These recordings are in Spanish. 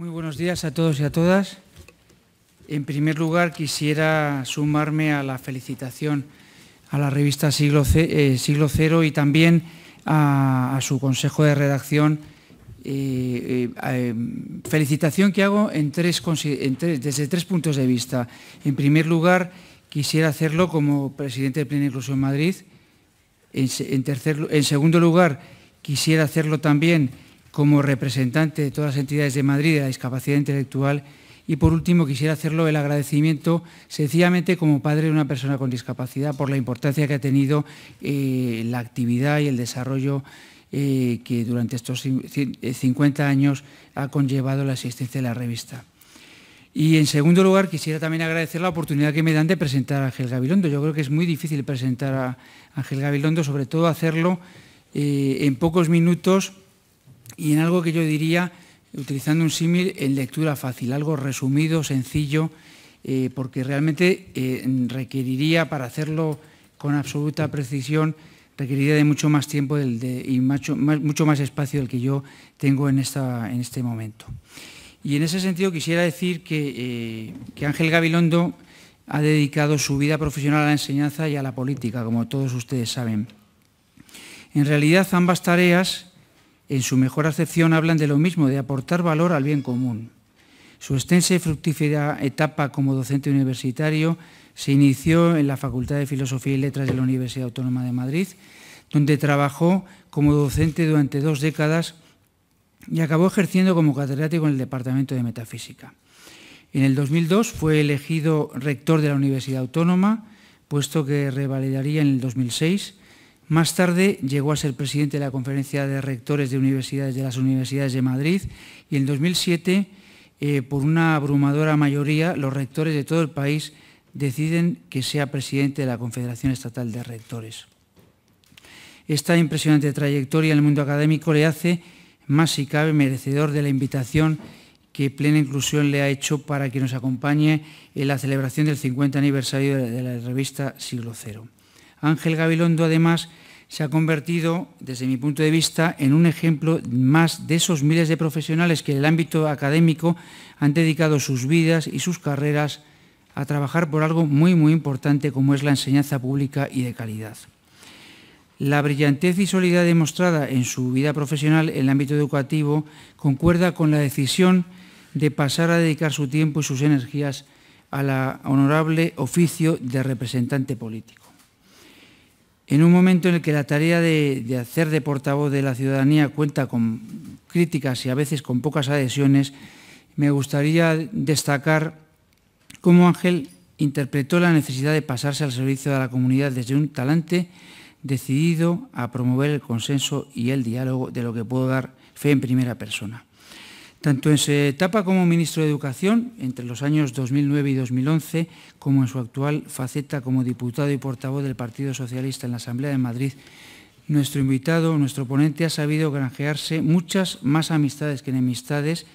Muy buenos días a todos y a todas. En primer lugar, quisiera sumarme a la felicitación a la revista Siglo, eh, Cero y también a, su consejo de redacción. Eh, eh, em, felicitación que hago desde tres puntos de vista. En primer lugar, quisiera hacerlo como presidente de Plena Inclusión Madrid. En, en segundo lugar, quisiera hacerlo también como representante de todas las entidades de Madrid de la discapacidad intelectual y por último quisiera hacerlo el agradecimiento sencillamente como padre de una persona con discapacidad por la importancia que ha tenido eh, la actividad y el desarrollo eh, que durante estos 50 eh, años ha conllevado la existencia de la revista. Y en segundo lugar, quisiera también agradecer la oportunidad que me dan de presentar a Ángel Gabilondo. Yo creo que es muy difícil presentar a Ángel Gabilondo, sobre todo hacerlo en pocos minutos y en algo que yo diría, utilizando un símil, en lectura fácil, algo resumido, sencillo, eh, porque realmente eh, requeriría, para hacerlo con absoluta precisión, requeriría de mucho más tiempo de, y mucho más, espacio del que yo tengo en, esta, en este momento. Y en ese sentido quisiera decir que, eh, que, Ángel Gabilondo ha dedicado su vida profesional a la enseñanza y a la política, como todos ustedes saben. En realidad ambas tareas en su mejor acepción hablan de lo mismo, de aportar valor al bien común. Su extensa y fructífera etapa como docente universitario se inició en la Facultad de Filosofía y Letras de la Universidad Autónoma de Madrid, donde trabajó como docente durante dos décadas y acabó ejerciendo como catedrático en el Departamento de Metafísica. En el 2002 fue elegido rector de la Universidad Autónoma, puesto que revalidaría en el 2006 más tarde llegó a ser presidente de la Conferencia de Rectores de Universidades de las Universidades de Madrid y en 2007, eh, por una abrumadora mayoría, los rectores de todo el país deciden que sea presidente de la Confederación Estatal de Rectores. Esta impresionante trayectoria en el mundo académico le hace, más si cabe, merecedor de la invitación que Plena Inclusión le ha hecho para que nos acompañe en la celebración del 50 aniversario de la revista Siglo Cero. Ángel Gabilondo, además, se ha convertido, desde mi punto de vista, en un ejemplo más de esos miles de profesionales que en el ámbito académico han dedicado sus vidas y sus carreras a trabajar por algo muy, muy importante como es la enseñanza pública y de calidad. La brillantez y solidaridad demostrada en su vida profesional en el ámbito educativo concuerda con la decisión de pasar a dedicar su tiempo y sus energías a la honorable oficio de representante político. En un momento en el que la tarea de, hacer de portavoz de la ciudadanía cuenta con críticas y a veces con pocas adhesiones, me gustaría destacar cómo Ángel interpretó la necesidad de pasarse al servicio de la comunidad desde un talante decidido a promover el consenso y el diálogo de lo que puedo dar fe en primera persona tanto en su etapa como ministro de Educación, entre los años 2009 y 2011, como en su actual faceta como diputado y portavoz del Partido Socialista en la Asamblea de Madrid, nuestro invitado, nuestro ponente, ha sabido granjearse muchas más amistades que enemistades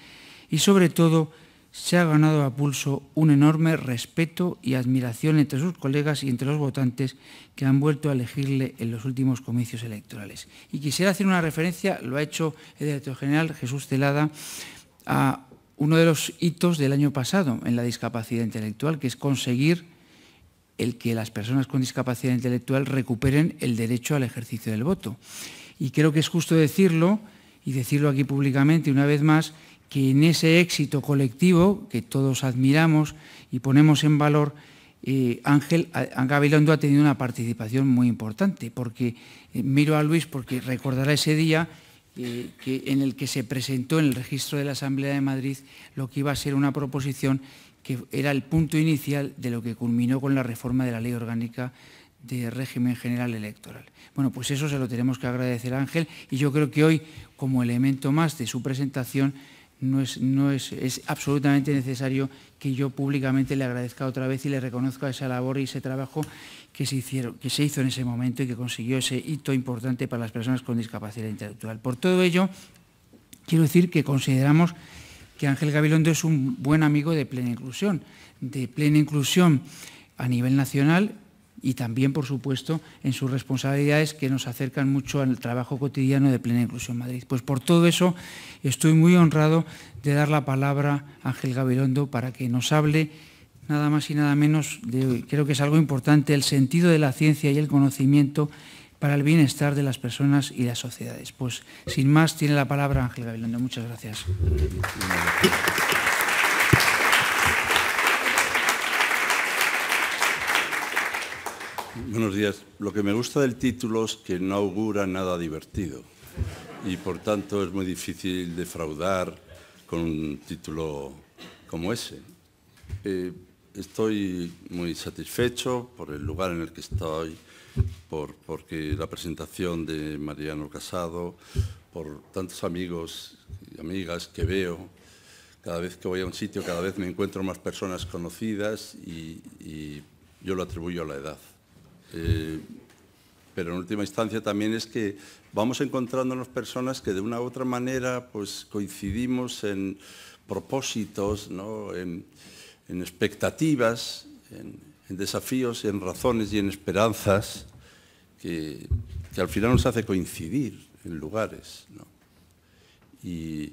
y, sobre todo, se ha ganado a pulso un enorme respeto y admiración entre sus colegas y entre los votantes que han vuelto a elegirle en los últimos comicios electorales. Y quisiera hacer una referencia, lo ha hecho el director general Jesús Celada, a uno de los hitos del año pasado en la discapacidad intelectual, que es conseguir el que las personas con discapacidad intelectual recuperen el derecho al ejercicio del voto. Y creo que es justo decirlo, y decirlo aquí públicamente una vez más, que en ese éxito colectivo que todos admiramos y ponemos en valor, eh, Ángel Gabilondo ha tenido una participación muy importante, porque eh, miro a Luis porque recordará ese día eh, que, en el que se presentó en el registro de la Asamblea de Madrid lo que iba a ser una proposición que era el punto inicial de lo que culminó con la reforma de la Ley Orgánica de régimen general electoral. Bueno, pues eso se lo tenemos que agradecer a Ángel y yo creo que hoy, como elemento más de su presentación, no no es, es absolutamente necesario que yo públicamente le agradezca otra vez y le reconozca esa labor y ese trabajo que se, hicieron, que se hizo en ese momento y que consiguió ese hito importante para las personas con discapacidad intelectual. Por todo ello, quiero decir que consideramos que Ángel Gabilondo es un buen amigo de plena inclusión, de plena inclusión a nivel nacional y también, por supuesto, en sus responsabilidades que nos acercan mucho al trabajo cotidiano de Plena Inclusión Madrid. Pues por todo eso estoy muy honrado de dar la palabra a Ángel Gabilondo para que nos hable nada más y nada menos, de, creo que es algo importante, el sentido de la ciencia y el conocimiento para el bienestar de las personas y las sociedades. Pues sin más, tiene la palabra Ángel Gabilondo. Muchas gracias. Buenos días. Lo que me gusta del título es que no augura nada divertido y por tanto es muy difícil defraudar con un título como ese. Eh, estoy muy satisfecho por el lugar en el que estoy, por, porque la presentación de Mariano Casado, por tantos amigos y amigas que veo, cada vez que voy a un sitio, cada vez me encuentro más personas conocidas y, yo lo atribuyo a la edad. Eh, pero en última instancia también es que vamos encontrándonos personas que de una u otra manera pues, coincidimos en propósitos, en, en expectativas, en, desafíos, en razones y en esperanzas que, al final nos hace coincidir en lugares. Y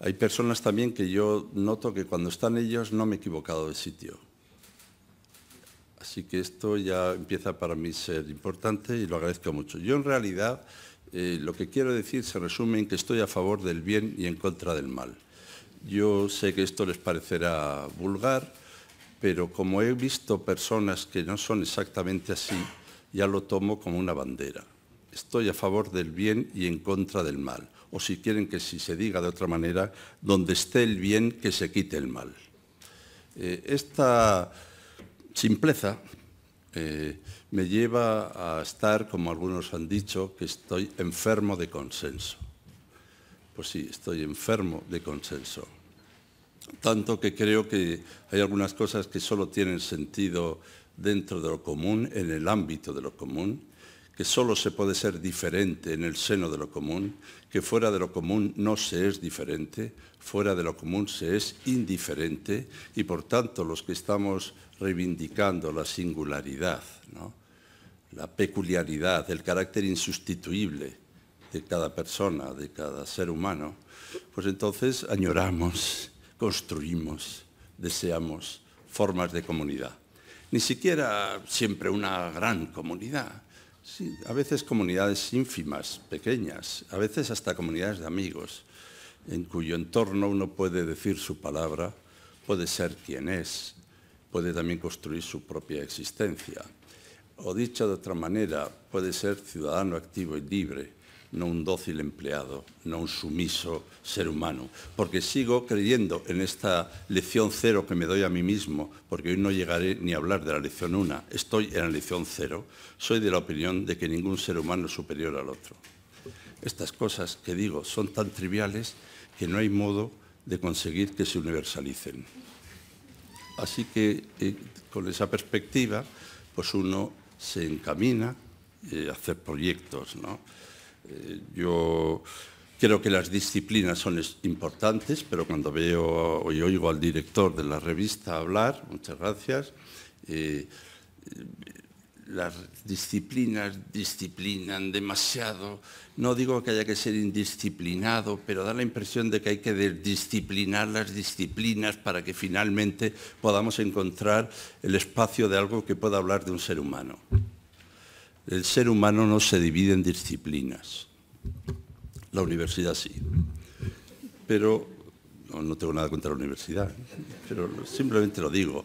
hay personas también que yo noto que cuando están ellos no me he equivocado de sitio. Así que esto ya empieza para mí a ser importante y lo agradezco mucho. Yo en realidad eh, lo que quiero decir se resume en que estoy a favor del bien y en contra del mal. Yo sé que esto les parecerá vulgar, pero como he visto personas que no son exactamente así, ya lo tomo como una bandera. Estoy a favor del bien y en contra del mal. O si quieren que se diga de otra manera, donde esté el bien, que se quite el mal. Eh, esta simpleza eh, me lleva a estar, como algunos han dicho, que estoy enfermo de consenso. Pues sí, estoy enfermo de consenso tanto que creo que hay algunas cosas que solo tienen sentido dentro de lo común, en el ámbito de lo común, que solo se puede ser diferente en el seno de lo común, que fuera de lo común no se es diferente, fuera de lo común se es indiferente y por tanto los que estamos reivindicando la singularidad, la peculiaridad, el carácter insustituible de cada persona, de cada ser humano, pues entonces añoramos construimos, deseamos formas de comunidad. Ni siquiera siempre una gran comunidad, a veces comunidades ínfimas, pequeñas, a veces hasta comunidades de amigos, en cuyo entorno uno puede decir su palabra, puede ser quien es, puede también construir su propia existencia. O dicho de otra manera, puede ser ciudadano activo y libre, no un dócil empleado, no un sumiso ser humano, porque sigo creyendo en esta lección cero que me doy a mí mismo, porque hoy no llegaré ni a hablar de la lección una, estoy en la lección cero, soy de la opinión de que ningún ser humano es superior al otro. Estas cosas que digo son tan triviales que no hay modo de conseguir que se universalicen. Así que eh, con esa perspectiva, pues uno se encamina eh, a hacer proyectos, ¿no? Eh, yo creo que las disciplinas son importantes, pero cuando veo y oigo al director de la revista hablar, muchas gracias, eh, las disciplinas disciplinan demasiado. No digo que haya que ser indisciplinado, pero da la impresión de que hay que disciplinar las disciplinas para que finalmente podamos encontrar el espacio de algo que pueda hablar de un ser humano. El ser humano no se divide en disciplinas. La universidad sí. Pero no, tengo nada contra la universidad, pero simplemente lo digo.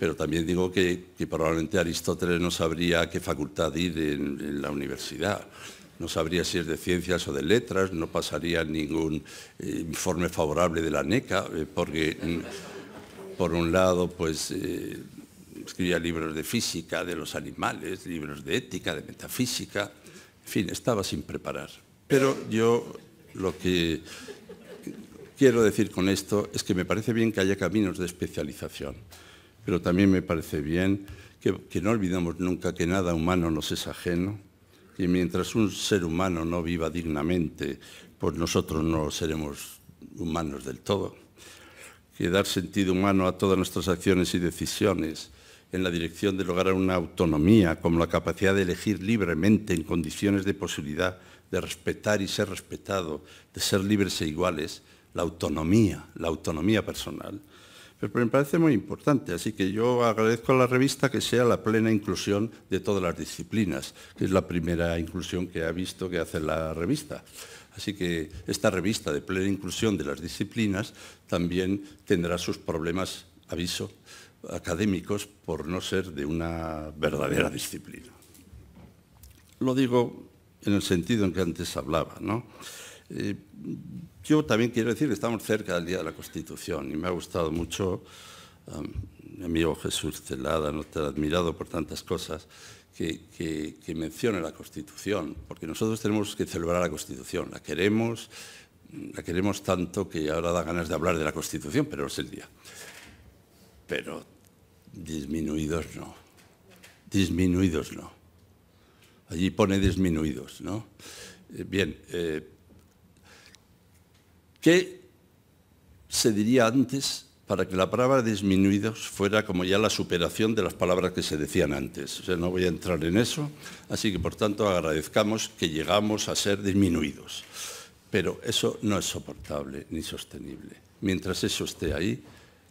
Pero también digo que, probablemente Aristóteles no sabría a qué facultad ir en, la universidad no sabría si es de ciencias o de letras, no pasaría ningún eh, informe favorable de la NECA, eh, porque mm, por un lado, pues eh, escribía libros de física, de los animales, libros de ética, de metafísica, en fin, estaba sin preparar. Pero yo lo que quiero decir con esto es que me parece bien que haya caminos de especialización, pero también me parece bien que, no olvidemos nunca que nada humano nos es ajeno, Y mientras un ser humano no viva dignamente, pues nosotros no seremos humanos del todo. Que dar sentido humano a todas nuestras acciones y decisiones en la dirección de lograr una autonomía, como la capacidad de elegir libremente en condiciones de posibilidad de respetar y ser respetado, de ser libres e iguales, la autonomía, la autonomía personal. Pero me parece muy importante, así que yo agradezco a la revista que sea la plena inclusión de todas las disciplinas, que es la primera inclusión que ha visto que hace la revista. Así que esta revista de plena inclusión de las disciplinas también tendrá sus problemas, aviso, académicos por no ser de una verdadera disciplina. Lo digo en el sentido en que antes hablaba. ¿no? Eh, yo también quiero decir que estamos cerca del Día de la Constitución y me ha gustado mucho, mi amigo Jesús Celada, no te ha admirado por tantas cosas, que, mencione la Constitución, porque nosotros tenemos que celebrar la Constitución, la queremos, la queremos tanto que ahora da ganas de hablar de la Constitución, pero es el día. Pero Disminuidos no. Disminuidos no. Allí pone disminuidos, ¿no? Eh, bien, eh, ¿qué se diría antes para que la palabra disminuidos fuera como ya la superación de las palabras que se decían antes? O sea, no voy a entrar en eso, así que por tanto agradezcamos que llegamos a ser disminuidos. Pero eso no es soportable ni sostenible. Mientras eso esté ahí,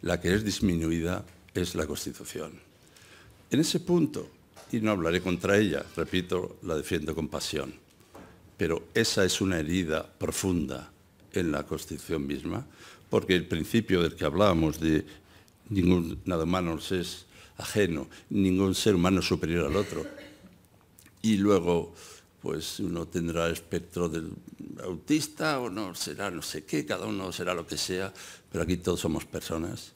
la que es disminuida es la Constitución. En ese punto, y no hablaré contra ella, repito, la defiendo con pasión, pero esa es una herida profunda en la Constitución misma, porque el principio del que hablábamos de ningún nada humano es ajeno, ningún ser humano es superior al otro. Y luego, pues uno tendrá espectro del autista o no será no sé qué, cada uno será lo que sea, pero aquí todos somos personas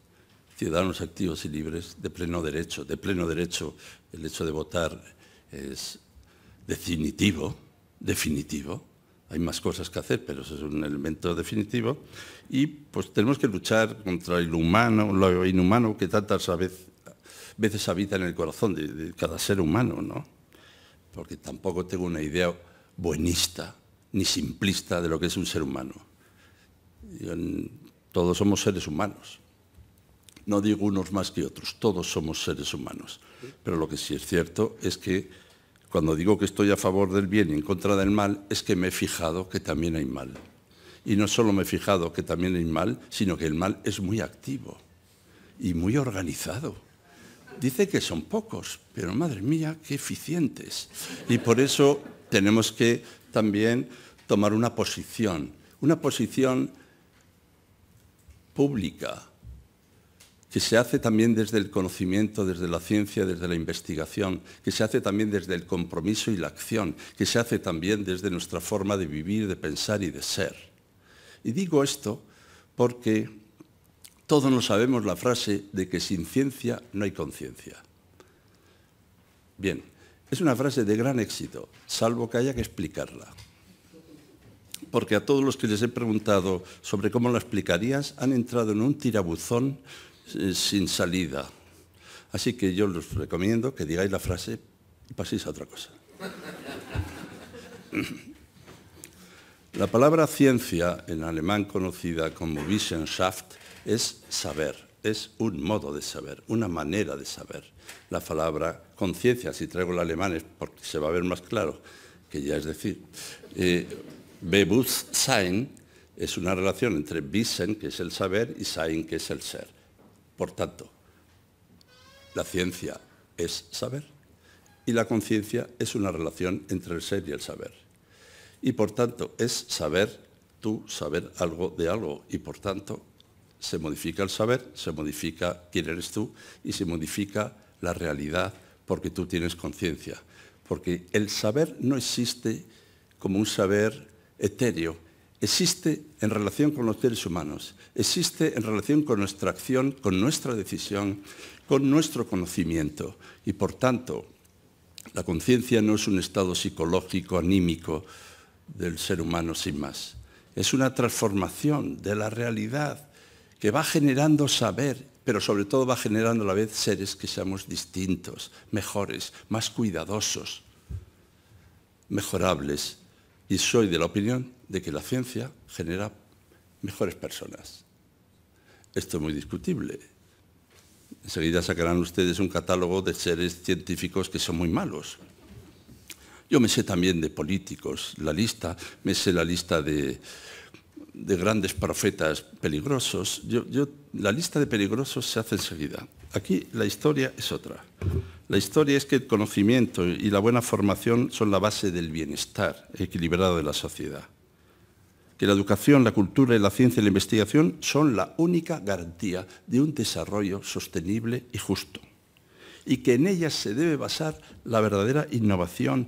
ciudadanos activos y libres de pleno derecho. De pleno derecho el hecho de votar es definitivo, definitivo. Hay más cosas que hacer, pero eso es un elemento definitivo. Y pues tenemos que luchar contra lo humano, lo inhumano que tantas veces, habita en el corazón de, cada ser humano, ¿no? Porque tampoco tengo una idea buenista ni simplista de lo que es un ser humano. todos somos seres humanos no digo unos más que otros, todos somos seres humanos. Pero lo que sí es cierto es que cuando digo que estoy a favor del bien y en contra del mal, es que me he fijado que también hay mal. Y no solo me he fijado que también hay mal, sino que el mal es muy activo y muy organizado. Dice que son pocos, pero madre mía, qué eficientes. Y por eso tenemos que también tomar una posición, una posición pública, que se hace también desde el conocimiento, desde la ciencia, desde la investigación, que se hace también desde el compromiso y la acción, que se hace también desde nuestra forma de vivir, de pensar y de ser. Y digo esto porque todos nos sabemos la frase de que sin ciencia no hay conciencia. Bien, es una frase de gran éxito, salvo que haya que explicarla. Porque a todos los que les he preguntado sobre cómo la explicarías han entrado en un tirabuzón eh, sin salida. Así que yo os recomiendo que digáis la frase y paséis a otra cosa. La palabra ciencia, en alemán conocida como Wissenschaft, es saber, es un modo de saber, una manera de saber. La palabra conciencia, si traigo el alemán es porque se va a ver más claro, que ya es decir. Eh, Bewusstsein es una relación entre Wissen, que es el saber, y Sein, que es el ser. Por tanto, la ciencia es saber y la conciencia es una relación entre el ser y el saber. Y por tanto, es saber tú saber algo de algo y por tanto se modifica el saber, se modifica quién eres tú y se modifica la realidad porque tú tienes conciencia. Porque el saber no existe como un saber etéreo existe en relación con los seres humanos, existe en relación con nuestra acción, con nuestra decisión, con nuestro conocimiento. Y por tanto, la conciencia no es un estado psicológico, anímico del ser humano sin más. Es una transformación de la realidad que va generando saber, pero sobre todo va generando a la vez seres que seamos distintos, mejores, más cuidadosos, mejorables, y soy de la opinión de que la ciencia genera mejores personas. Esto es muy discutible. Enseguida sacarán ustedes un catálogo de seres científicos que son muy malos. Yo me sé también de políticos, la lista, me sé la lista de, grandes profetas peligrosos. Yo, la lista de peligrosos se hace enseguida. Aquí la historia es otra. La historia es que el conocimiento y la buena formación son la base del bienestar equilibrado de la sociedad. Que la educación, la cultura, y la ciencia y la investigación son la única garantía de un desarrollo sostenible y justo. Y que en ellas se debe basar la verdadera innovación,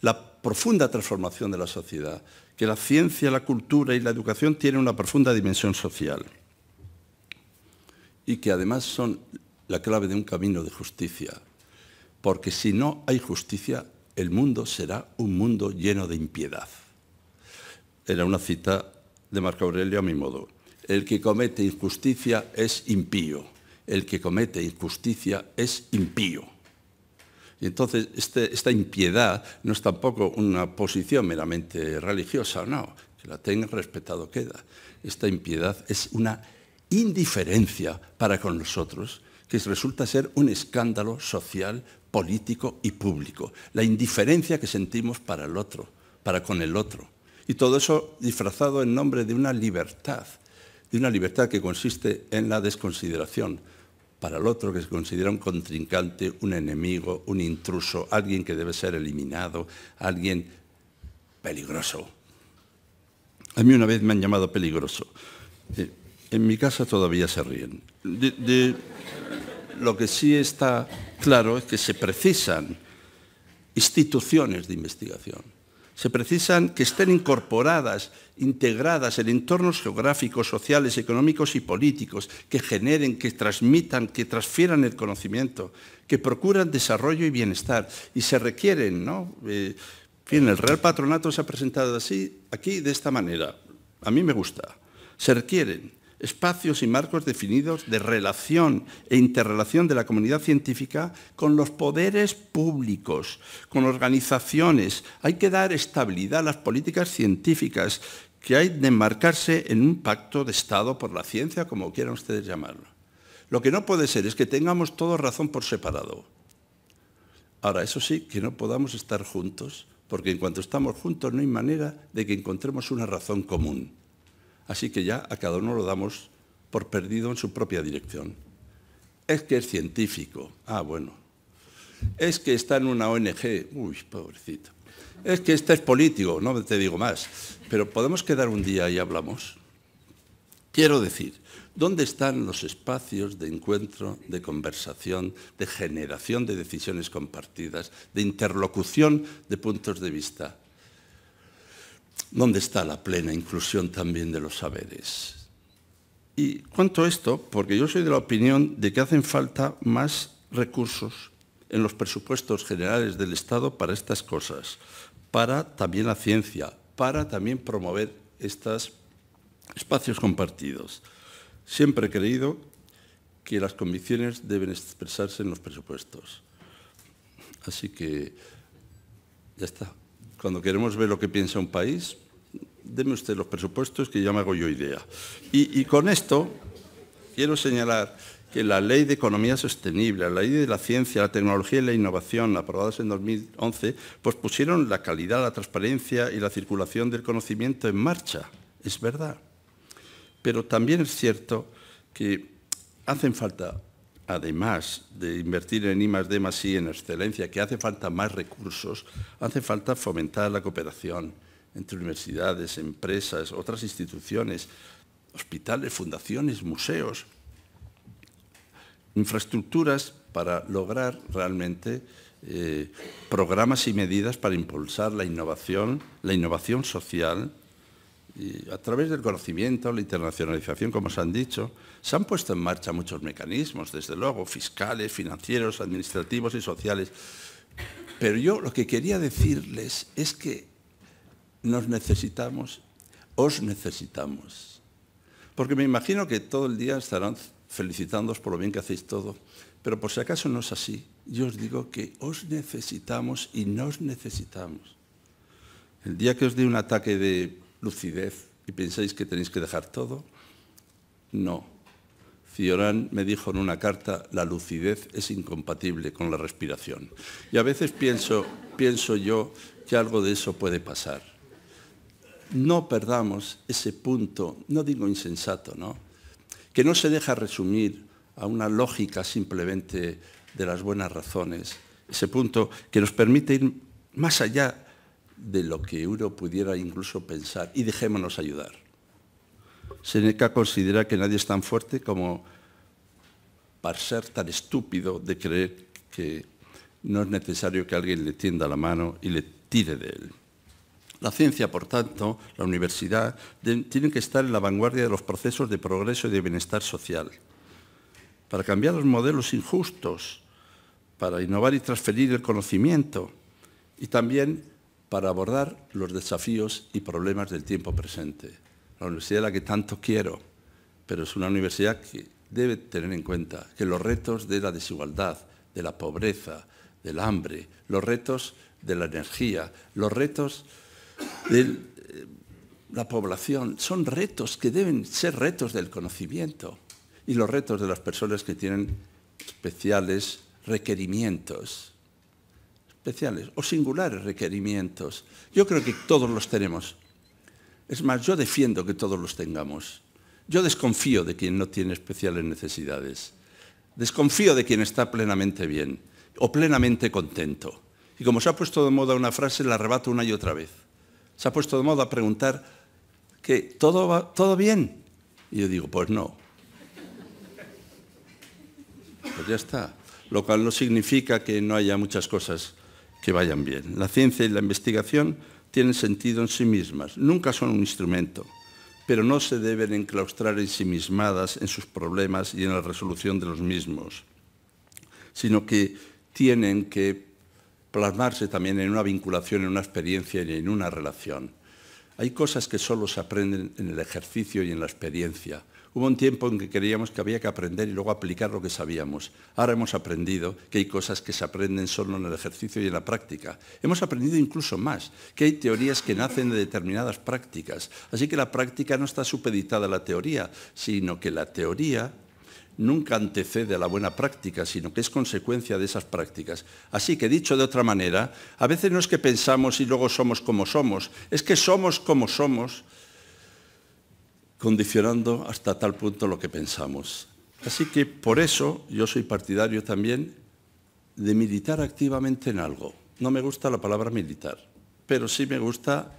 la profunda transformación de la sociedad. Que la ciencia, la cultura y la educación tienen una profunda dimensión social. Y que además son la clave de un camino de justicia, porque si no hay justicia, el mundo será un mundo lleno de impiedad. Era una cita de Marco Aurelio a mi modo. El que comete injusticia es impío. El que comete injusticia es impío. Y entonces este, esta impiedad no es tampoco una posición meramente religiosa, no, que la tengan respetado queda. Esta impiedad es una indiferencia para con nosotros que resulta ser un escándalo social político y público, la indiferencia que sentimos para el otro, para con el otro. Y todo eso disfrazado en nombre de una libertad, de una libertad que consiste en la desconsideración para el otro que se considera un contrincante, un enemigo, un intruso, alguien que debe ser eliminado, alguien peligroso. A mí una vez me han llamado peligroso. Eh, en mi casa todavía se ríen. de lo que sí está claro es que se precisan instituciones de investigación. Se precisan que estén incorporadas, integradas en entornos geográficos, sociales, económicos y políticos, que generen, que transmitan, que transfieran el conocimiento, que procuran desarrollo y bienestar. Y se requieren, ¿no? Eh, en el Real Patronato se ha presentado así, aquí de esta manera. A mí me gusta. Se requieren espacios y marcos definidos de relación e interrelación de la comunidad científica con los poderes públicos, con organizaciones. Hay que dar estabilidad a las políticas científicas que hay de enmarcarse en un pacto de Estado por la ciencia, como quieran ustedes llamarlo. Lo que no puede ser es que tengamos todos razón por separado. Ahora, eso sí, que no podamos estar juntos, porque en cuanto estamos juntos no hay manera de que encontremos una razón común así que ya a cada uno lo damos por perdido en su propia dirección. Es que es científico, ah, bueno. Es que está en una ONG, uy, pobrecito. Es que este es político, no te digo más, pero podemos quedar un día y hablamos. Quiero decir, ¿dónde están los espacios de encuentro, de conversación, de generación de decisiones compartidas, de interlocución de puntos de vista? ¿Dónde está la plena inclusión también de los saberes? Y cuanto esto, porque yo soy de la opinión de que hacen falta más recursos en los presupuestos generales del Estado para estas cosas, para también la ciencia, para también promover estos espacios compartidos. Siempre he creído que las convicciones deben expresarse en los presupuestos. Así que ya está. Cuando queremos ver lo que piensa un país, deme usted los presupuestos que ya me hago yo idea. Y, y con esto quiero señalar que la Ley de Economía Sostenible, la Ley de la Ciencia, la Tecnología y la Innovación, aprobadas en 2011, pues pusieron la calidad, la transparencia y la circulación del conocimiento en marcha. Es verdad. Pero también es cierto que hacen falta además de invertir en I, D, I, en excelencia, que hace falta más recursos, hace falta fomentar la cooperación entre universidades, empresas, otras instituciones, hospitales, fundaciones, museos, infraestructuras para lograr realmente eh, programas y medidas para impulsar la innovación, la innovación social a través del conocimiento, la internacionalización, como se han dicho, se han puesto en marcha muchos mecanismos, desde luego, fiscales, financieros, administrativos y sociales. Pero yo lo que quería decirles es que nos necesitamos, os necesitamos. Porque me imagino que todo el día estarán felicitándoos por lo bien que hacéis todo. Pero por si acaso no es así, yo os digo que os necesitamos y nos necesitamos. El día que os dé un ataque de lucidez y pensáis que tenéis que dejar todo? No. Fiorán me dijo en una carta, la lucidez es incompatible con la respiración. Y a veces pienso, pienso yo que algo de eso puede pasar. No perdamos ese punto, no digo insensato, ¿no? Que no se deja resumir a una lógica simplemente de las buenas razones, ese punto que nos permite ir más allá de lo que uno pudiera incluso pensar y dejémonos ayudar. Seneca considera que nadie es tan fuerte como para ser tan estúpido de creer que no es necesario que alguien le tienda la mano y le tire de él. La ciencia, por tanto, la universidad, tienen que estar en la vanguardia de los procesos de progreso y de bienestar social, para cambiar los modelos injustos, para innovar y transferir el conocimiento, y también para abordar los desafíos y problemas del tiempo presente. La universidad es la que tanto quiero, pero es una universidad que debe tener en cuenta que los retos de la desigualdad, de la pobreza, del hambre, los retos de la energía, los retos de eh, la población, son retos que deben ser retos del conocimiento y los retos de las personas que tienen especiales requerimientos especiales o singulares requerimientos. Yo creo que todos los tenemos. Es más, yo defiendo que todos los tengamos. Yo desconfío de quien no tiene especiales necesidades. Desconfío de quien está plenamente bien o plenamente contento. Y como se ha puesto de moda una frase, la arrebato una y otra vez. Se ha puesto de moda preguntar que todo va todo bien. Y yo digo, pues no. Pues ya está. Lo cual no significa que no haya muchas cosas que vayan bien. La ciencia y la investigación tienen sentido en sí mismas, nunca son un instrumento, pero no se deben enclaustrar en sí mismas en sus problemas y en la resolución de los mismos, sino que tienen que plasmarse también en una vinculación, en una experiencia y en una relación. Hay cosas que solo se aprenden en el ejercicio y en la experiencia. Hubo un tiempo en que creíamos que había que aprender y luego aplicar lo que sabíamos. Ahora hemos aprendido que hay cosas que se aprenden solo en el ejercicio y en la práctica. Hemos aprendido incluso más, que hay teorías que nacen de determinadas prácticas. Así que la práctica no está supeditada a la teoría, sino que la teoría nunca antecede a la buena práctica, sino que es consecuencia de esas prácticas. Así que, dicho de otra manera, a veces no es que pensamos y luego somos como somos, es que somos como somos, condicionando hasta tal punto lo que pensamos. Así que por eso yo soy partidario también de militar activamente en algo. No me gusta la palabra militar, pero sí me gusta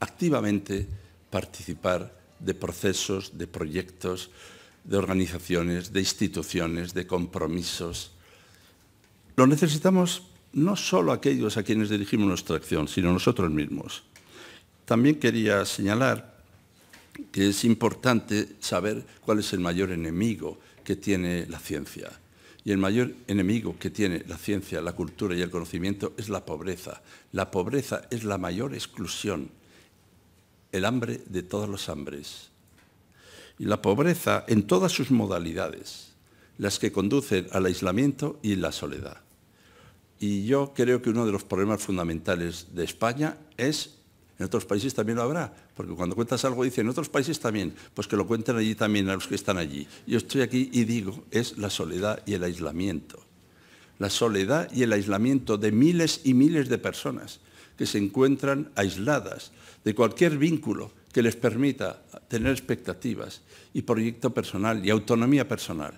activamente participar de procesos, de proyectos, de organizaciones, de instituciones, de compromisos. Lo necesitamos no solo aquellos a quienes dirigimos nuestra acción, sino nosotros mismos. También quería señalar que es importante saber cuál es el mayor enemigo que tiene la ciencia. Y el mayor enemigo que tiene la ciencia, la cultura y el conocimiento es la pobreza. La pobreza es la mayor exclusión, el hambre de todos los hambres y la pobreza en todas sus modalidades, las que conducen al aislamiento y la soledad. Y yo creo que uno de los problemas fundamentales de España es, en otros países también lo habrá, porque cuando cuentas algo dicen, en otros países también, pues que lo cuenten allí también a los que están allí. Yo estoy aquí y digo, es la soledad y el aislamiento. La soledad y el aislamiento de miles y miles de personas que se encuentran aisladas de cualquier vínculo, que les permita tener expectativas y proyecto personal y autonomía personal.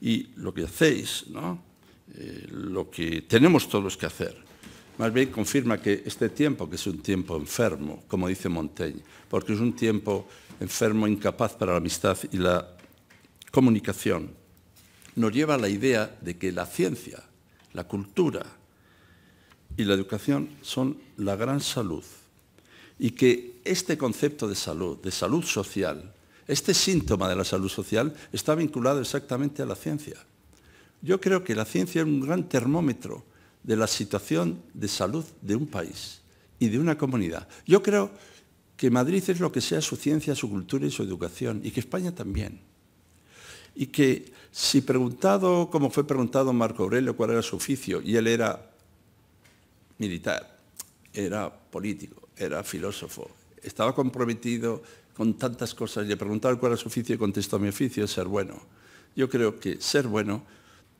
Y lo que hacéis, ¿no? Eh, lo que tenemos todos que hacer, más bien confirma que este tiempo, que es un tiempo enfermo, como dice Montaigne, porque es un tiempo enfermo, incapaz para la amistad y la comunicación, nos lleva a la idea de que la ciencia, la cultura y la educación son la gran salud y que este concepto de salud, de salud social, este síntoma de la salud social está vinculado exactamente a la ciencia. Yo creo que la ciencia es un gran termómetro de la situación de salud de un país y de una comunidad. Yo creo que Madrid es lo que sea su ciencia, su cultura y su educación, y que España también. Y que si preguntado, como fue preguntado Marco Aurelio, cuál era su oficio, y él era militar, era político, era filósofo, estaba comprometido con tantas cosas. y Le preguntaba cuál era su oficio y contestó, mi oficio es ser bueno. Yo creo que ser bueno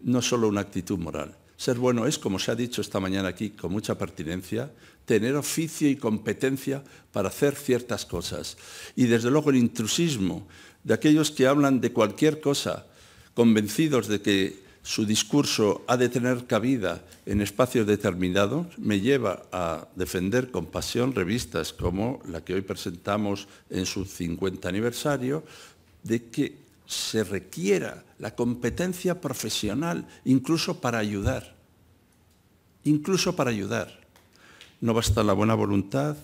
no es solo una actitud moral. Ser bueno es, como se ha dicho esta mañana aquí con mucha pertinencia, tener oficio y competencia para hacer ciertas cosas. Y desde luego el intrusismo de aquellos que hablan de cualquier cosa, convencidos de que su discurso ha de tener cabida en espacios determinados, me lleva a defender con pasión revistas como la que hoy presentamos en su 50 aniversario, de que se requiera la competencia profesional incluso para ayudar, incluso para ayudar. No basta la buena voluntad,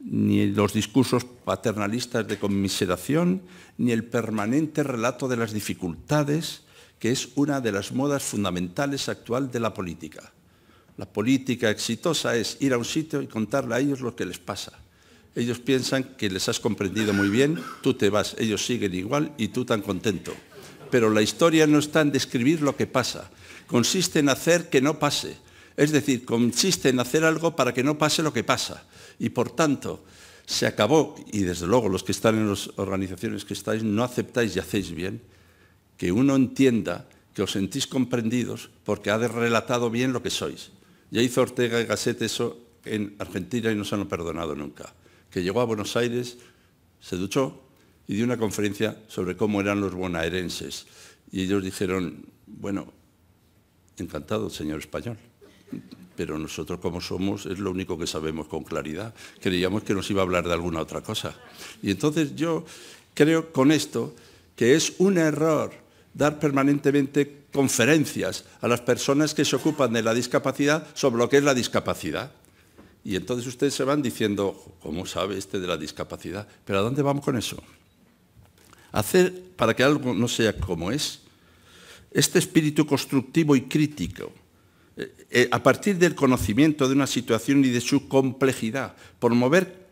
ni los discursos paternalistas de conmiseración, ni el permanente relato de las dificultades, que es una de las modas fundamentales actual de la política. La política exitosa es ir a un sitio y contarle a ellos lo que les pasa. Ellos piensan que les has comprendido muy bien, tú te vas, ellos siguen igual y tú tan contento. Pero la historia no está en describir lo que pasa, consiste en hacer que no pase. Es decir, consiste en hacer algo para que no pase lo que pasa. Y por tanto, se acabó, y desde luego los que están en las organizaciones que estáis no aceptáis y hacéis bien, que uno entienda que os sentís comprendidos porque ha relatado bien lo que sois. Ya hizo Ortega y Gasset eso en Argentina y no se han perdonado nunca. Que llegó a Buenos Aires, se duchó y dio una conferencia sobre cómo eran los bonaerenses. Y ellos dijeron, bueno, encantado, señor español. Pero nosotros como somos es lo único que sabemos con claridad. Creíamos que nos iba a hablar de alguna otra cosa. Y entonces yo creo con esto que es un error dar permanentemente conferencias a las personas que se ocupan de la discapacidad sobre lo que es la discapacidad. Y entonces ustedes se van diciendo, ¿cómo sabe este de la discapacidad? ¿Pero a dónde vamos con eso? Hacer para que algo no sea como es, este espíritu constructivo y crítico, eh, eh, a partir del conocimiento de una situación y de su complejidad, promover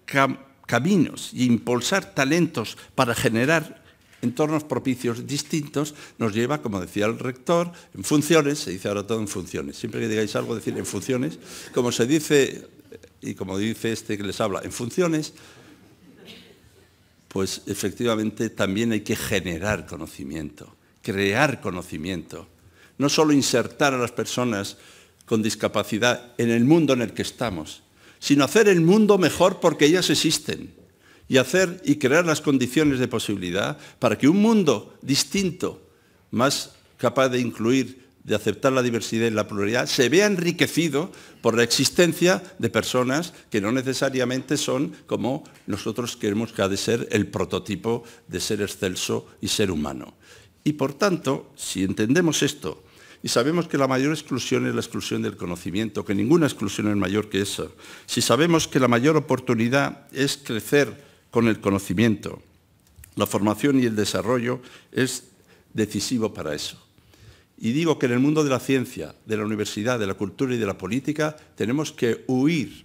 caminos y impulsar talentos para generar entornos propicios distintos nos lleva, como decía el rector, en funciones, se dice ahora todo en funciones, siempre que digáis algo, decir en funciones, como se dice y como dice este que les habla, en funciones, pues efectivamente también hay que generar conocimiento, crear conocimiento, no solo insertar a las personas con discapacidad en el mundo en el que estamos, sino hacer el mundo mejor porque ellas existen y hacer y crear las condiciones de posibilidad para que un mundo distinto, más capaz de incluir, de aceptar la diversidad y la pluralidad, se vea enriquecido por la existencia de personas que no necesariamente son como nosotros queremos que ha de ser el prototipo de ser excelso y ser humano. Y por tanto, si entendemos esto y sabemos que la mayor exclusión es la exclusión del conocimiento, que ninguna exclusión es mayor que eso, si sabemos que la mayor oportunidad es crecer con el conocimiento. La formación y el desarrollo es decisivo para eso. Y digo que en el mundo de la ciencia, de la universidad, de la cultura y de la política, tenemos que huir,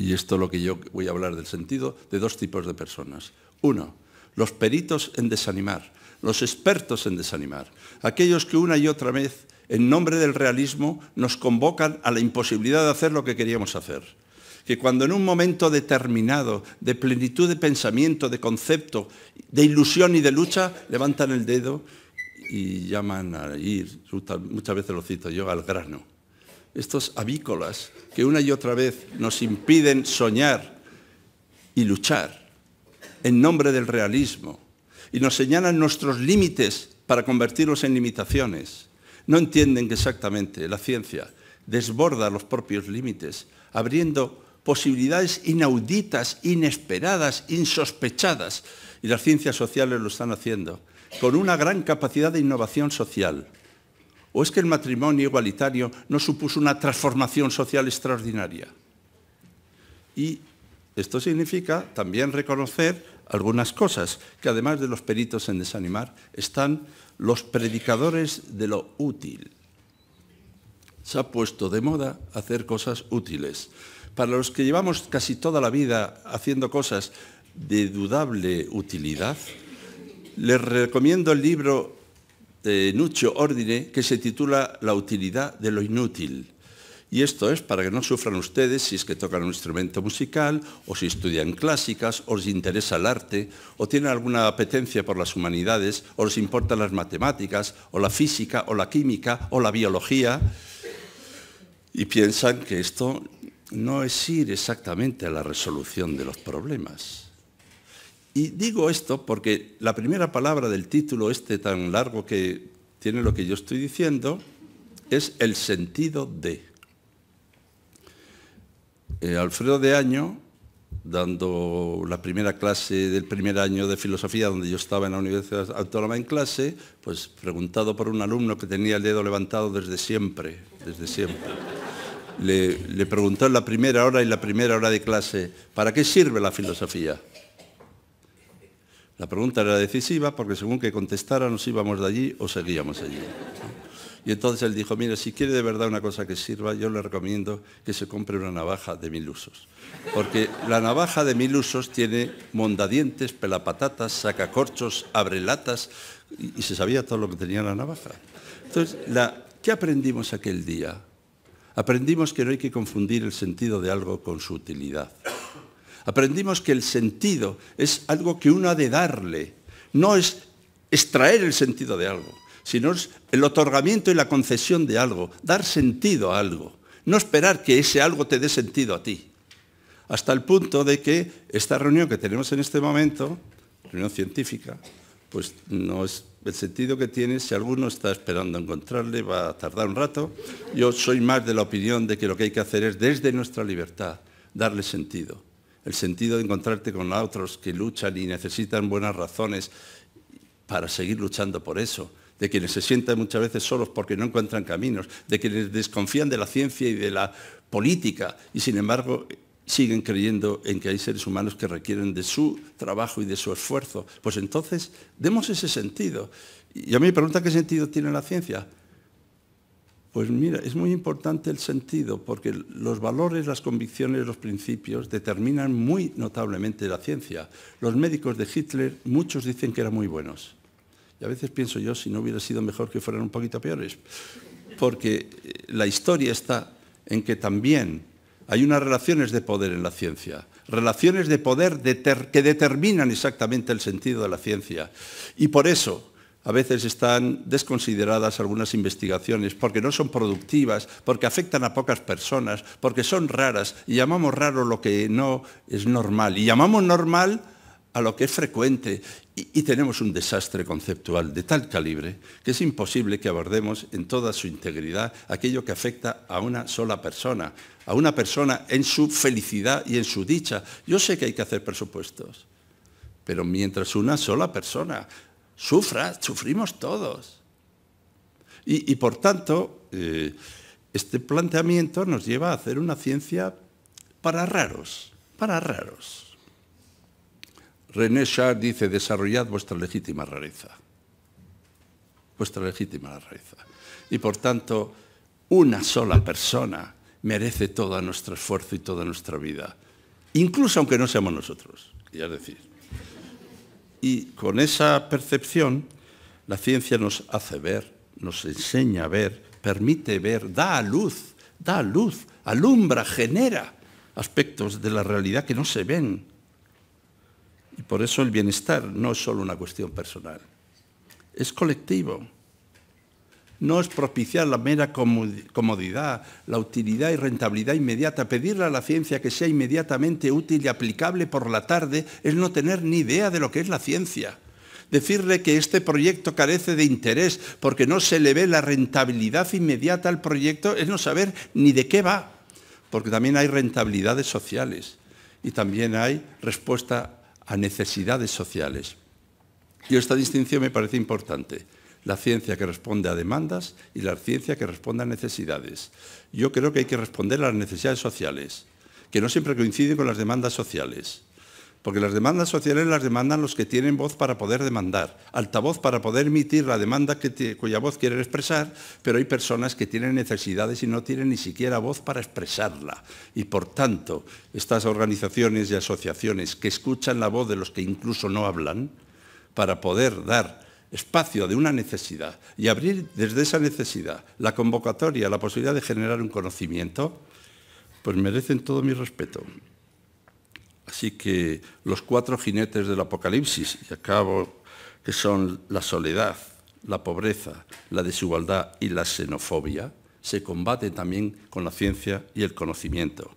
y esto es lo que yo voy a hablar del sentido, de dos tipos de personas. Uno, los peritos en desanimar, los expertos en desanimar, aquellos que una y otra vez, en nombre del realismo, nos convocan a la imposibilidad de hacer lo que queríamos hacer que cuando en un momento determinado, de plenitud de pensamiento, de concepto, de ilusión y de lucha, levantan el dedo y llaman a ir, muchas veces lo cito yo, al grano. Estos avícolas que una y otra vez nos impiden soñar y luchar en nombre del realismo y nos señalan nuestros límites para convertirlos en limitaciones. No entienden que exactamente la ciencia desborda los propios límites, abriendo posibilidades inauditas, inesperadas, insospechadas. Y las ciencias sociales lo están haciendo, con una gran capacidad de innovación social. ¿O es que el matrimonio igualitario no supuso una transformación social extraordinaria? Y esto significa también reconocer algunas cosas, que además de los peritos en desanimar, están los predicadores de lo útil. Se ha puesto de moda hacer cosas útiles para los que llevamos casi toda la vida haciendo cosas de dudable utilidad, les recomiendo el libro de eh, Nucho Ordine que se titula La utilidad de lo inútil. Y esto es para que no sufran ustedes si es que tocan un instrumento musical, o si estudian clásicas, o les interesa el arte, o tienen alguna apetencia por las humanidades, o les importan las matemáticas, o la física, o la química, o la biología, y piensan que esto no es ir exactamente a la resolución de los problemas. Y digo esto porque la primera palabra del título, este tan largo que tiene lo que yo estoy diciendo, es el sentido de. Eh, Alfredo de Año, dando la primera clase del primer año de filosofía donde yo estaba en la Universidad Autónoma en clase, pues preguntado por un alumno que tenía el dedo levantado desde siempre, desde siempre le, preguntó en la primera hora y la primera hora de clase, ¿para qué sirve la filosofía? La pregunta era decisiva porque según que contestara nos íbamos de allí o seguíamos allí. Y entonces él dijo, mire, si quiere de verdad una cosa que sirva, yo le recomiendo que se compre una navaja de mil usos. Porque la navaja de mil usos tiene mondadientes, pelapatatas, sacacorchos, abrelatas, y, y se sabía todo lo que tenía la navaja. Entonces, ¿qué aprendimos aquel día? Aprendimos que no hay que confundir el sentido de algo con su utilidad. Aprendimos que el sentido es algo que uno ha de darle, no es extraer el sentido de algo, sino es el otorgamiento y la concesión de algo, dar sentido a algo, no esperar que ese algo te dé sentido a ti. Hasta el punto de que esta reunión que tenemos en este momento, reunión científica, pues no es el sentido que tiene, si alguno está esperando encontrarle, va a tardar un rato. Yo soy más de la opinión de que lo que hay que hacer es, desde nuestra libertad, darle sentido. El sentido de encontrarte con otros que luchan y necesitan buenas razones para seguir luchando por eso de quienes se sientan muchas veces solos porque no encuentran caminos, de quienes desconfían de la ciencia y de la política, y sin embargo siguen creyendo en que hay seres humanos que requieren de su trabajo y de su esfuerzo. Pues entonces, demos ese sentido. Y a mí me pregunta qué sentido tiene la ciencia. Pues mira, es muy importante el sentido, porque los valores, las convicciones, los principios determinan muy notablemente la ciencia. Los médicos de Hitler, muchos dicen que eran muy buenos. Y a veces pienso yo si no hubiera sido mejor que fueran un poquito peores, porque eh, la historia está en que también hay unas relaciones de poder en la ciencia, relaciones de poder que determinan exactamente el sentido de la ciencia. Y por eso a veces están desconsideradas algunas investigaciones porque no son productivas, porque afectan a pocas personas, porque son raras y llamamos raro lo que no es normal. Y llamamos normal a lo que es frecuente y, tenemos un desastre conceptual de tal calibre que es imposible que abordemos en toda su integridad aquello que afecta a una sola persona, a una persona en su felicidad y en su dicha. Yo sé que hay que hacer presupuestos, pero mientras una sola persona sufra, sufrimos todos. Y, por tanto, eh, este planteamiento nos lleva a hacer una ciencia para raros, para raros. René Char dice, desarrollad vuestra legítima rareza. Vuestra legítima rareza. Y por tanto, una sola persona merece todo nuestro esfuerzo y toda nuestra vida, incluso aunque no seamos nosotros, ya decir. Y con esa percepción, la ciencia nos hace ver, nos enseña a ver, permite ver, da a luz, da a luz, alumbra, genera aspectos de la realidad que no se ven, y por eso el bienestar no es solo una cuestión personal, es colectivo. No es propiciar la mera comodidad, la utilidad y rentabilidad inmediata. Pedirle a la ciencia que sea inmediatamente útil y aplicable por la tarde es no tener ni idea de lo que es la ciencia. Decirle que este proyecto carece de interés porque no se le ve la rentabilidad inmediata al proyecto es no saber ni de qué va, porque también hay rentabilidades sociales y también hay respuesta a necesidades sociales. Y esta distinción me parece importante. La ciencia que responde a demandas y la ciencia que responde a necesidades. Yo creo que hay que responder a las necesidades sociales, que no siempre coinciden con las demandas sociales. Porque las demandas sociales las demandan los que tienen voz para poder demandar, altavoz para poder emitir la demanda cuya voz quieren expresar, pero hay personas que tienen necesidades y no tienen ni siquiera voz para expresarla. Y por tanto, estas organizaciones y asociaciones que escuchan la voz de los que incluso no hablan, para poder dar espacio de una necesidad y abrir desde esa necesidad la convocatoria, la posibilidad de generar un conocimiento, pues merecen todo mi respeto. Así que los cuatro jinetes del Apocalipsis, y acabo, que son la soledad, la pobreza, la desigualdad y la xenofobia, se combaten también con la ciencia y el conocimiento.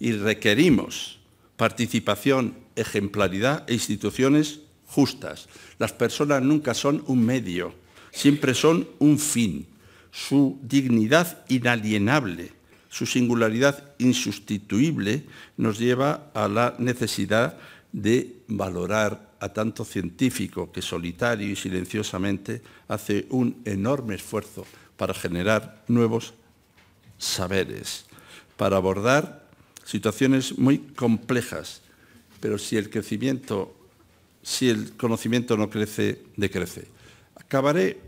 Y requerimos participación, ejemplaridad e instituciones justas. Las personas nunca son un medio, siempre son un fin. Su dignidad inalienable su singularidad insustituible nos lleva a la necesidad de valorar a tanto científico que solitario y silenciosamente hace un enorme esfuerzo para generar nuevos saberes, para abordar situaciones muy complejas. Pero si el crecimiento, si el conocimiento no crece, decrece. Acabaré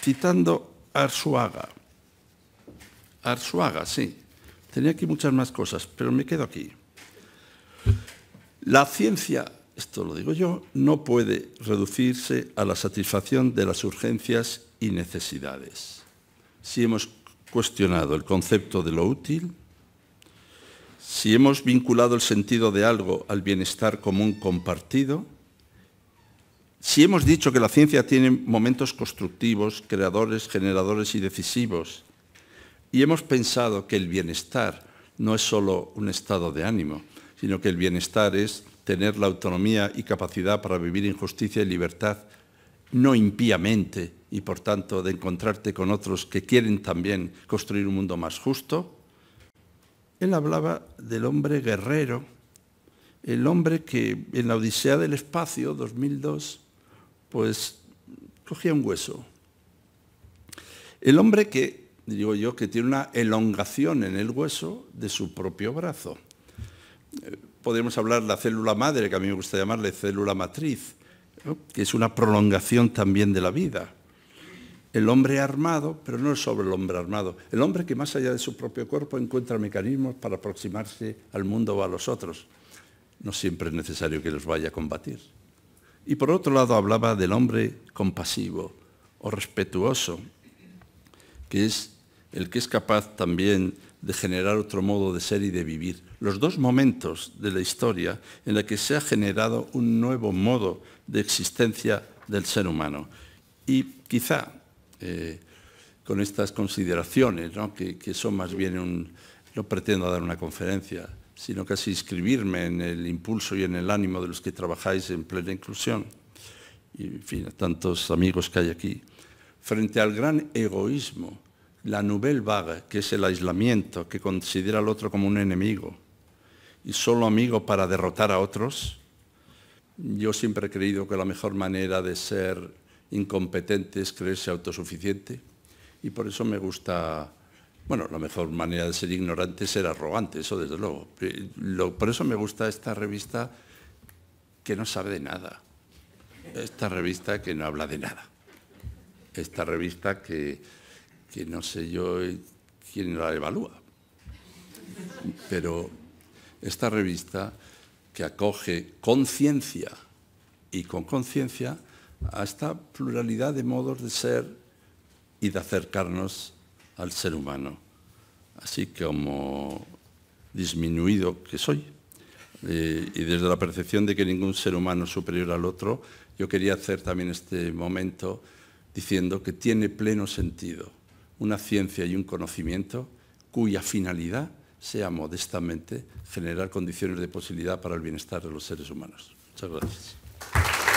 citando a Arzuaga, Arzuaga, sí. Tenía aquí muchas más cosas, pero me quedo aquí. La ciencia, esto lo digo yo, no puede reducirse a la satisfacción de las urgencias y necesidades. Si hemos cuestionado el concepto de lo útil, si hemos vinculado el sentido de algo al bienestar común compartido, si hemos dicho que la ciencia tiene momentos constructivos, creadores, generadores y decisivos, y hemos pensado que el bienestar no es solo un estado de ánimo, sino que el bienestar es tener la autonomía y capacidad para vivir en justicia y libertad, no impíamente, y por tanto de encontrarte con otros que quieren también construir un mundo más justo. Él hablaba del hombre guerrero, el hombre que en la Odisea del Espacio, 2002, pues cogía un hueso. El hombre que digo yo, que tiene una elongación en el hueso de su propio brazo. Eh, Podemos hablar de la célula madre, que a mí me gusta llamarle célula matriz, que es una prolongación también de la vida. El hombre armado, pero no sobre el hombre armado, el hombre que más allá de su propio cuerpo encuentra mecanismos para aproximarse al mundo o a los otros. No siempre es necesario que los vaya a combatir. Y por otro lado hablaba del hombre compasivo o respetuoso, que es el que es capaz también de generar otro modo de ser y de vivir. Los dos momentos de la historia en la que se ha generado un nuevo modo de existencia del ser humano. Y quizá eh, con estas consideraciones, que, son más bien un... No pretendo dar una conferencia, sino casi inscribirme en el impulso y en el ánimo de los que trabajáis en plena inclusión, y en fin, a tantos amigos que hay aquí, frente al gran egoísmo la nouvelle vague, que es el aislamiento, que considera al otro como un enemigo y solo amigo para derrotar a otros, yo siempre he creído que la mejor manera de ser incompetente es creerse autosuficiente y por eso me gusta, bueno, la mejor manera de ser ignorante es ser arrogante, eso desde luego. Por eso me gusta esta revista que no sabe de nada, esta revista que no habla de nada, esta revista que que no sé yo eh, quién la evalúa. Pero esta revista que acoge con ciencia y con conciencia a esta pluralidad de modos de ser y de acercarnos al ser humano, así como disminuido que soy. Eh, y desde la percepción de que ningún ser humano es superior al otro, yo quería hacer también este momento diciendo que tiene pleno sentido una ciencia y un conocimiento cuya finalidad sea modestamente generar condiciones de posibilidad para el bienestar de los seres humanos. Muchas gracias.